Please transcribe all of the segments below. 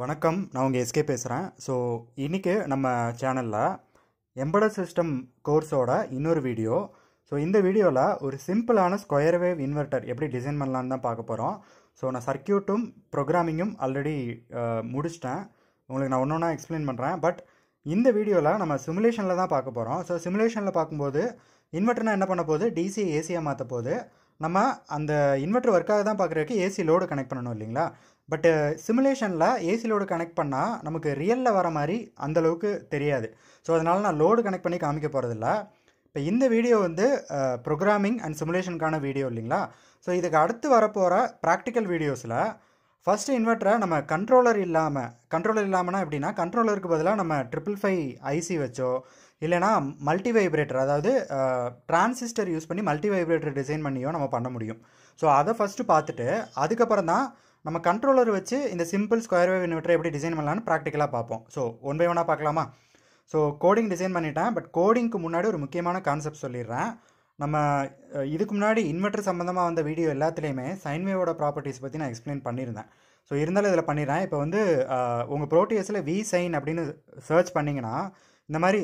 வணக்கம் நான் உங்கள் எஸ்கே பேசுகிறேன் ஸோ இன்றைக்கி நம்ம சேனலில் எம்படட் சிஸ்டம் கோர்ஸோட இன்னொரு வீடியோ ஸோ இந்த வீடியோவில் ஒரு சிம்பிளான ஸ்கொயர் வேவ் இன்வெர்ட்டர் எப்படி டிசைன் பண்ணலான்னு தான் பார்க்க போகிறோம் ஸோ நான் சர்க்கியூட்டும் ப்ரோக்ராமிங்கும் ஆல்ரெடி முடிச்சிட்டேன் உங்களுக்கு நான் ஒன்று ஒன்றா எக்ஸ்பிளைன் பண்ணுறேன் பட் இந்த வீடியோவில் நம்ம சிமுலேஷனில் தான் பார்க்க போகிறோம் ஸோ சிமுலேஷனில் பார்க்கும்போது இன்வெர்ட்டர்னால் என்ன பண்ண போகுது டிசி ஏசியாக மாற்ற போகுது நம்ம அந்த இன்வெர்டர் ஒர்க்காக தான் பார்க்குறதுக்கு ஏசி லோடு கனெக்ட் பண்ணணும் இல்லைங்களா பட்டு சிமுலேஷனில் ஏசி லோடு கனெக்ட் பண்ணால் நமக்கு ரியலில் வர மாதிரி அந்தளவுக்கு தெரியாது ஸோ அதனால் நான் லோடு கனெக்ட் பண்ணி காமிக்க போகிறதில்ல இப்போ இந்த வீடியோ வந்து ப்ரோக்ராமிங் அண்ட் சிமுலேஷனுக்கான வீடியோ இல்லைங்களா ஸோ இதுக்கு அடுத்து வரப்போகிற ப்ராக்டிக்கல் வீடியோஸில் ஃபஸ்ட்டு இன்வெர்ட்டரை நம்ம கண்ட்ரோலர் இல்லாமல் கண்ட்ரோலர் இல்லாமனா எப்படின்னா கண்ட்ரோலருக்கு பதிலாக நம்ம ட்ரிபிள் ஃபைவ் ஐசி வச்சோ இல்லைனா மல்டி வைப்ரேட்டர் அதாவது டிரான்சிஸ்டர் யூஸ் பண்ணி மல்டி வைப்ரேட்டர் டிசைன் பண்ணியோ நம்ம பண்ண முடியும் ஸோ அதை ஃபஸ்ட்டு பார்த்துட்டு அதுக்கப்புறம் தான் நம்ம கண்ட்ரோலர் வச்சு இந்த சிம்பிள் ஸ்கொயர் வேவ் இன்வெர்ட்டர் எப்படி டிசைன் பண்ணலான்னு ப்ராக்டிக்கலாக பார்ப்போம் ஸோ ஒன் பை ஒன்னாக பார்க்கலாமா ஸோ கோடிங் டிசைன் பண்ணிட்டேன் பட் கோடிங்க்கு முன்னாடி ஒரு முக்கியமான கான்செப்ட் சொல்லிடுறேன் நம்ம இதுக்கு முன்னாடி இன்வெர்ட்டர் சம்மந்தமாக வந்த வீடியோ எல்லாத்துலேயுமே சைன்வேவோட ப்ராப்பர்ட்டிஸ் பற்றி நான் எக்ஸ்பிளைன் பண்ணியிருந்தேன் ஸோ இருந்தாலும் இதில் பண்ணிடுறேன் இப்போ வந்து உங்கள் ப்ரோட்டியஸில் வி சைன் அப்படின்னு சர்ச் பண்ணிங்கன்னா இந்த மாதிரி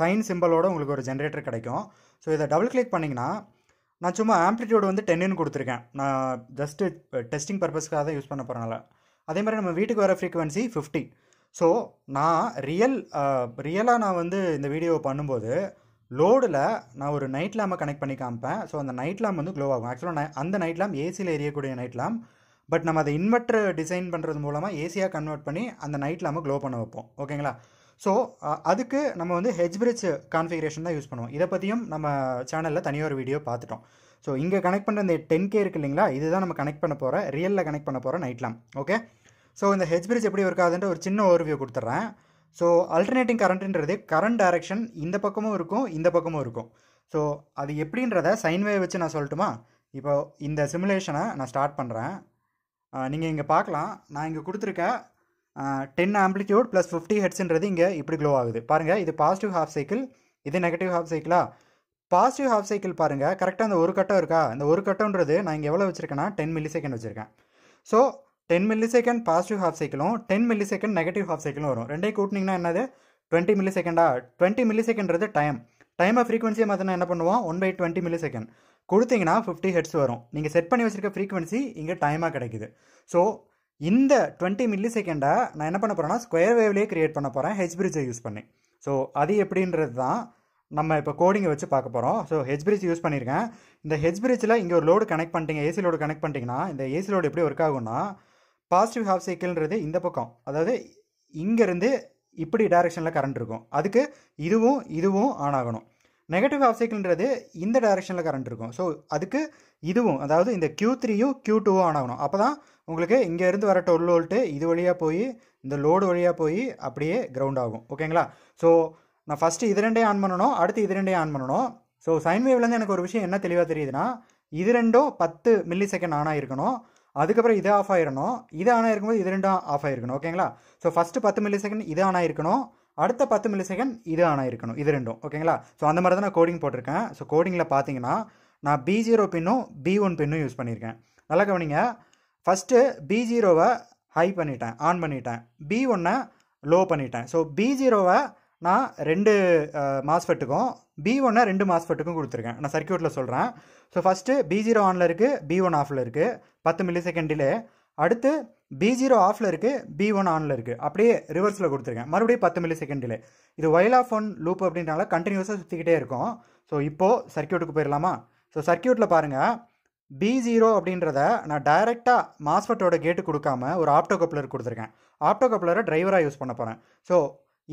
சைன் சிம்பிளோட உங்களுக்கு ஒரு ஜென்ரேட்டர் கிடைக்கும் ஸோ இதை டபுள் கிளிக் பண்ணிங்கன்னா நான் சும்மா ஆம்ப்ளிடியூடு வந்து டென்னுன்னு கொடுத்துருக்கேன் நான் ஜஸ்ட்டு டெஸ்டிங் பர்பஸ்க்காக தான் யூஸ் பண்ண போகிறனால அதே மாதிரி நம்ம வீட்டுக்கு வர ஃப்ரீக்குவென்சி ஃபிஃப்டி ஸோ நான் ரியல் ரியலாக நான் வந்து இந்த வீடியோவை பண்ணும்போது லோடில் நான் ஒரு நைட் லேம்பை கனெக்ட் பண்ணி காமிப்பேன் ஸோ அந்த நைட் லேம்ப் வந்து க்ளோ ஆகும் ஆக்சுவலாக அந்த நைட் லேம்ப் ஏசியில் எரியக்கூடிய நைட் லேம்ப் பட் நம்ம அதை இன்வெர்ட்ரு டிசைன் பண்ணுறது மூலமாக ஏசியாக கன்வெர்ட் பண்ணி அந்த நைட் லேம்பை க்ளோ பண்ண வைப்போம் ஓகேங்களா ஸோ அதுக்கு நம்ம வந்து பிரிட்ஜ் கான்ஃபிகரேஷன் தான் யூஸ் பண்ணுவோம் இதை பற்றியும் நம்ம சேனலில் தனியாக ஒரு வீடியோ பார்த்துட்டோம் ஸோ இங்கே கனெக்ட் பண்ணுற இந்த டென் கே இருக்குது இல்லைங்களா இதுதான் நம்ம கனெக்ட் பண்ண போகிற ரியலில் கனெக்ட் பண்ண போகிற நைட் லேம்ப் ஓகே ஸோ இந்த பிரிட்ஜ் எப்படி இருக்காதுன்ற ஒரு சின்ன ஓவர்வியூ கொடுத்துட்றேன் ஸோ அல்டர்னேட்டிங் கரண்ட்டுன்றது கரண்ட் டைரக்ஷன் இந்த பக்கமும் இருக்கும் இந்த பக்கமும் இருக்கும் ஸோ அது எப்படின்றத சைன்வே வச்சு நான் சொல்லட்டுமா இப்போ இந்த சிமுலேஷனை நான் ஸ்டார்ட் பண்ணுறேன் நீங்கள் இங்கே பார்க்கலாம் நான் இங்கே கொடுத்துருக்க டென் ஆம்பிளிட்யூட் ப்ளஸ் ஃபிஃப்டி ஹெட்ஸுன்றது இங்கே இப்படி க்ளோ ஆகுது பாருங்கள் இது பாசிட்டிவ் ஹாஃப் சைக்கிள் இது நெகட்டிவ் ஹாஃப் சைக்கிளா பாசிட்டிவ் ஹாஃப் சைக்கிள் பாருங்கள் கரெக்டாக அந்த ஒரு கட்டம் இருக்கா அந்த ஒரு கட்டம்ன்றது நான் இங்கே எவ்வளோ வச்சுருக்கேன்னா டென் மில்லி செகண்ட் வச்சுருக்கேன் so ten millisecond positive half சைக்கிளும் ten millisecond negative half சைக்கிளும் வரும் ரெண்டையும் கூட்டினீங்கன்னா என்னது டுவெண்ட்டி மில்லி செகண்டா டுவெண்ட்டி மில்லி செகண்ட்றது டைம் டைமை ஃப்ரீக்வன்சியை மாற்றினா என்ன பண்ணுவோம் one by twenty millisecond கொடுத்தீங்கன்னா ஃபிஃப்டி ஹெட்ஸ் வரும் நீங்கள் செட் பண்ணி வச்சுருக்க ஃப்ரீக்வன்சி இங்கே டைமாக கிடைக்குது ஸோ இந்த டுவெண்ட்டி மில்லி செகண்டை நான் என்ன பண்ண போகிறேன்னா ஸ்கொயர் வேவ்லேயே கிரியேட் பண்ண போகிறேன் ஹெச் பிரிட்ஜை யூஸ் பண்ணி ஸோ அது எப்படின்றது தான் நம்ம இப்போ கோடிங்கை வச்சு பார்க்க போகிறோம் ஸோ ஹெச் பிரிட்ஜ் யூஸ் பண்ணியிருக்கேன் இந்த ஹெச் பிரிட்ஜில் இங்கே ஒரு லோடு கனெக்ட் பண்ணிட்டீங்க ஏசி லோடு கனெக்ட் பண்ணிட்டீங்கன்னா இந்த ஏசி லோடு எப்படி ஒர்க் ஆகும்னா பாசிட்டிவ் ஹாஃப் சைக்கிள்ன்றது இந்த பக்கம் அதாவது இங்கேருந்து இப்படி டைரெக்ஷனில் கரண்ட் இருக்கும் அதுக்கு இதுவும் இதுவும் ஆன் ஆகணும் நெகட்டிவ் ஹாஃப் சைக்கிள்ன்றது இந்த டைரெக்ஷனில் கரண்ட் இருக்கும் ஸோ அதுக்கு இதுவும் அதாவது இந்த க்யூ த்ரீயும் க்யூ டூவும் ஆன் ஆகணும் அப்போ தான் உங்களுக்கு இங்கேருந்து வர டொல் வோல்ட்டு இது வழியாக போய் இந்த லோடு வழியாக போய் அப்படியே கிரவுண்ட் ஆகும் ஓகேங்களா ஸோ நான் ஃபஸ்ட்டு இது ரெண்டே ஆன் பண்ணணும் அடுத்து இது ரெண்டே ஆன் பண்ணணும் ஸோ சைன் வேவ்லேருந்து எனக்கு ஒரு விஷயம் என்ன தெளிவாக தெரியுதுன்னா இது ரெண்டும் பத்து மில்லி செகண்ட் ஆன் ஆகிருக்கணும் அதுக்கப்புறம் இது ஆஃப் ஆகிடணும் இது ஆன் ஆகிருக்கும்போது இது ரெண்டும் ஆஃப் ஆயிருக்கணும் ஓகேங்களா ஸோ ஃபஸ்ட்டு பத்து மில்லி செகண்ட் இது ஆன் ஆகிருக்கணும் அடுத்த பத்து மில்லி செகண்ட் இது ஆன் ஆகிருக்கணும் இது ரெண்டும் ஓகேங்களா ஸோ அந்த மாதிரி தான் நான் கோடிங் போட்டிருக்கேன் ஸோ கோடிங்கில் பார்த்தீங்கன்னா நான் பி ஜீரோ பின்னும் பி ஒன் பின்னும் யூஸ் பண்ணியிருக்கேன் நல்லா கவனிங்க ஃபஸ்ட்டு பி ஜீரோவை ஹை பண்ணிட்டேன் ஆன் பண்ணிட்டேன் பி ஒன்னை லோ பண்ணிட்டேன் ஸோ பி ஜீரோவை நான் ரெண்டு மாஸ்ஃபெட்டுக்கும் பி ஒன்னை ரெண்டு மாஸ்பெட்டுக்கும் கொடுத்துருக்கேன் நான் சர்க்கியூட்டில் சொல்கிறேன் ஸோ ஃபஸ்ட்டு பி ஜீரோ ஆனில் இருக்குது பி ஒன் ஆஃபில் இருக்குது பத்து மில்லி செகண்டிலே அடுத்து பி ஜீரோ ஆஃபில் இருக்குது பி ஒன் ஆனில் இருக்குது அப்படியே ரிவர்ஸில் கொடுத்துருக்கேன் மறுபடியும் பத்து மில்லி செகண்டிலே இது ஒயில் ஆஃப் ஒன் லூப் அப்படின்றனால கண்டினியூஸாக சுற்றிக்கிட்டே இருக்கும் ஸோ இப்போது சர்க்கியூட்டுக்கு போயிடலாமா ஸோ சர்க்கியூட்டில் பாருங்கள் பி ஜீரோ அப்படின்றத நான் டைரெக்டாக மாஸ்பெட்டோட கேட்டு கொடுக்காம ஒரு ஆப்டோ கப்ளர் கொடுத்துருக்கேன் ஆப்டோ கப்ளரை டிரைவராக யூஸ் பண்ண போகிறேன் ஸோ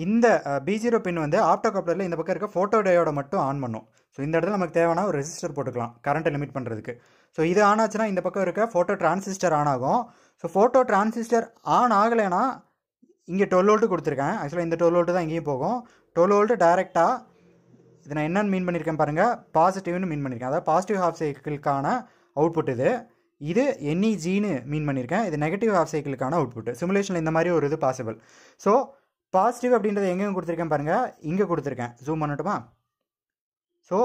இந்த பி ஜீரோ பின் வந்து ஆப்டோ கப்ளரில் இந்த பக்கம் இருக்க ஃபோட்டோ டேயோட மட்டும் ஆன் பண்ணும் ஸோ இந்த இடத்துல நமக்கு தேவையான ஒரு ரெசிஸ்டர் போட்டுக்கலாம் கரண்ட்டை லிமிட் பண்ணுறதுக்கு ஸோ இது ஆன் ஆச்சுன்னா இந்த பக்கம் இருக்க ஃபோட்டோ டிரான்சிஸ்டர் ஆன் ஆகும் ஸோ ஃபோட்டோ டிரான்சிஸ்டர் ஆன் ஆகலைன்னா இங்கே டுவெல் வோல்ட்டு கொடுத்துருக்கேன் ஆக்சுவலாக இந்த டுவெல் வோல்ட்டு தான் இங்கேயும் போகும் டுவெல் வோல்ட்டு டேரெக்டாக இது நான் என்னென்னு மீன் பண்ணியிருக்கேன் பாருங்கள் பாசிட்டிவ்னு மீன் பண்ணியிருக்கேன் அதாவது பாசிட்டிவ் ஹாஃப் சைக்கிளுக்கான அவுட்புட் இது இது என்இஜின்னு e மீன் பண்ணியிருக்கேன் இது நெகட்டிவ் ஹாஃப் சைக்கிளுக்கான அவுட்புட் சிமுலேஷனில் இந்த மாதிரி ஒரு இது பாசிபிள் ஸோ பாசிட்டிவ் அப்படின்றத எங்கேயும் கொடுத்துருக்கேன் பாருங்கள் இங்கே கொடுத்துருக்கேன் ஜூம் பண்ணட்டுமா ஸோ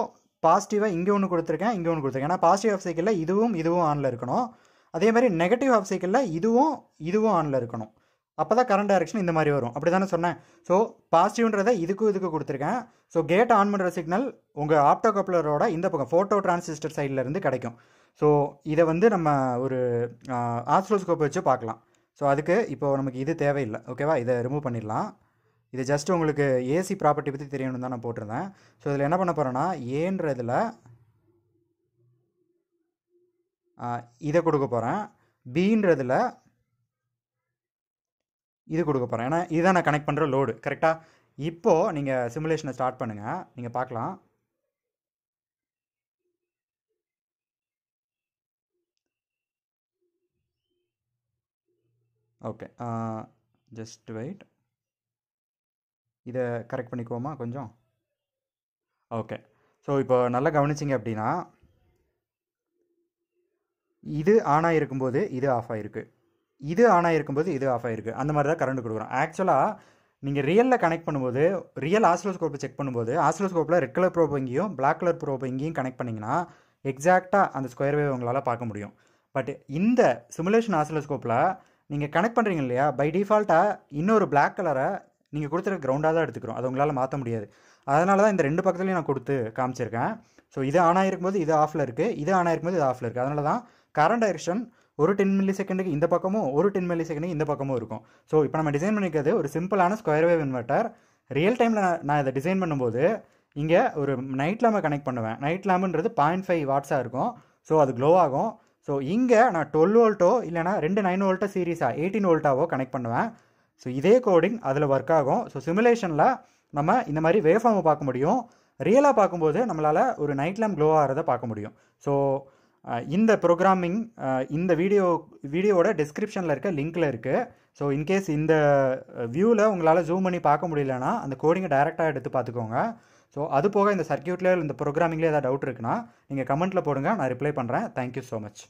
பாசிட்டிவாக இங்கே ஒன்று கொடுத்துருக்கேன் இங்கே ஒன்று கொடுத்துருக்கேன் ஏன்னா பாசிட்டிவ் ஆஃப் சைக்கிளில் இதுவும் இதுவும் ஆனில் இருக்கணும் அதே மாதிரி நெகட்டிவ் ஆஃப் சைக்கிளில் இதுவும் இதுவும் ஆனில் இருக்கணும் அப்போ தான் கரண்ட் டைரக்ஷன் இந்த மாதிரி வரும் அப்படி தானே சொன்னேன் ஸோ பாசிட்டிவ்ன்றதை இதுக்கும் இதுக்கு கொடுத்துருக்கேன் ஸோ கேட் ஆன் பண்ணுற சிக்னல் உங்கள் ஆப்டோ கப்ளரோட இந்த பக்கம் ஃபோட்டோ டிரான்சிஸ்டர் சைட்லேருந்து கிடைக்கும் ஸோ இதை வந்து நம்ம ஒரு ஆஸ்ட்ரோஸ்கோப் வச்சு பார்க்கலாம் ஸோ அதுக்கு இப்போது நமக்கு இது தேவையில்லை ஓகேவா இதை ரிமூவ் பண்ணிடலாம் இது ஜஸ்ட் உங்களுக்கு ஏசி ப்ராப்பர்ட்டி பற்றி தெரியணும் தான் நான் போட்டிருந்தேன் ஸோ இதில் என்ன பண்ண போகிறேன்னா ஏன்றதில் இதை கொடுக்க போகிறேன் பீன்றதில் இது கொடுக்க போகிறேன் ஏன்னா இதுதான் நான் கனெக்ட் பண்ணுற லோடு கரெக்டாக இப்போது நீங்கள் சிமுலேஷனை ஸ்டார்ட் பண்ணுங்கள் நீங்கள் பார்க்கலாம் ஓகே ஜஸ்ட் வெயிட் இதை கரெக்ட் பண்ணிக்குவோமா கொஞ்சம் ஓகே ஸோ இப்போ நல்லா கவனிச்சிங்க அப்படின்னா இது ஆன் போது இது ஆஃப் ஆகிருக்கு இது ஆன் போது இது ஆஃப் ஆகிருக்கு அந்த மாதிரி தான் கரண்ட் கொடுக்குறோம் ஆக்சுவலாக நீங்கள் ரியலில் கனெக்ட் பண்ணும்போது ரியல் ஆசிலோஸ்கோப்பை செக் பண்ணும்போது ஆசிலோஸ்கோப்பில் ரெட் கலர் ப்ரோப் எங்கேயும் பிளாக் கலர் ப்ரோப் எங்கேயும் கனெக்ட் பண்ணிங்கன்னா எக்ஸாக்டாக அந்த ஸ்கொயர் வேவ் உங்களால் பார்க்க முடியும் பட் இந்த சிமுலேஷன் ஆசிலோஸ்கோப்பில் நீங்கள் கனெக்ட் பண்ணுறீங்க இல்லையா பை டிஃபால்ட்டாக இன்னொரு பிளாக் கலரை நீங்கள் கொடுத்துருக்க கிரவுண்டாக தான் எடுத்துக்கிறோம் அது உங்களால் மாற்ற முடியாது அதனால தான் இந்த ரெண்டு பக்கத்துலையும் நான் கொடுத்து காமிச்சிருக்கேன் ஸோ இது ஆன் ஆகிருக்கும்போது இது ஆஃபில் இருக்குது இது ஆன் ஆகிருக்கும்போது இது ஆஃபில் இருக்குது அதனால தான் கரண்ட் டைரக்ஷன் ஒரு டென் மில்லி செகண்டுக்கு இந்த பக்கமும் ஒரு டென் மில்லி செகண்டுக்கு இந்த பக்கமும் இருக்கும் ஸோ இப்போ நம்ம டிசைன் பண்ணிக்கிறது ஒரு சிம்பிளான ஸ்கொயர் வேவ் இன்வெர்ட்டர் ரியல் டைமில் நான் இதை டிசைன் பண்ணும்போது இங்கே ஒரு நைட் லேம்பை கனெக்ட் பண்ணுவேன் நைட் லேம்புன்றது பாயிண்ட் ஃபைவ் வாட்ஸாக இருக்கும் ஸோ அது க்ளோ ஆகும் ஸோ இங்கே நான் டுவெல் வோல்ட்டோ இல்லைனா ரெண்டு நைன் வோல்ட்டோ சீரீஸாக எயிட்டீன் வோல்ட்டாவோ கனெக்ட் பண்ணுவேன் ஸோ இதே கோடிங் அதில் ஒர்க் ஆகும் ஸோ சிமுலேஷனில் நம்ம இந்த மாதிரி வேஃபார்மை பார்க்க முடியும் ரியலாக பார்க்கும்போது நம்மளால் ஒரு நைட் லேம் க்ளோ ஆகிறத பார்க்க முடியும் ஸோ இந்த ப்ரோக்ராமிங் இந்த வீடியோ வீடியோவோட டிஸ்கிரிப்ஷனில் இருக்க லிங்க்கில் இருக்குது ஸோ இன்கேஸ் இந்த வியூவில் உங்களால் ஜூம் பண்ணி பார்க்க முடியலன்னா அந்த கோடிங்கை டைரெக்டாக எடுத்து பார்த்துக்கோங்க ஸோ அது போக இந்த சர்க்கியூட்லேயே இந்த ப்ரோக்ராமிங்லேயே ஏதாவது டவுட் இருக்குன்னா நீங்கள் கமெண்ட்டில் போடுங்க நான் ரிப்ளை பண்ணுறேன் தேங்க்யூ ஸோ மச்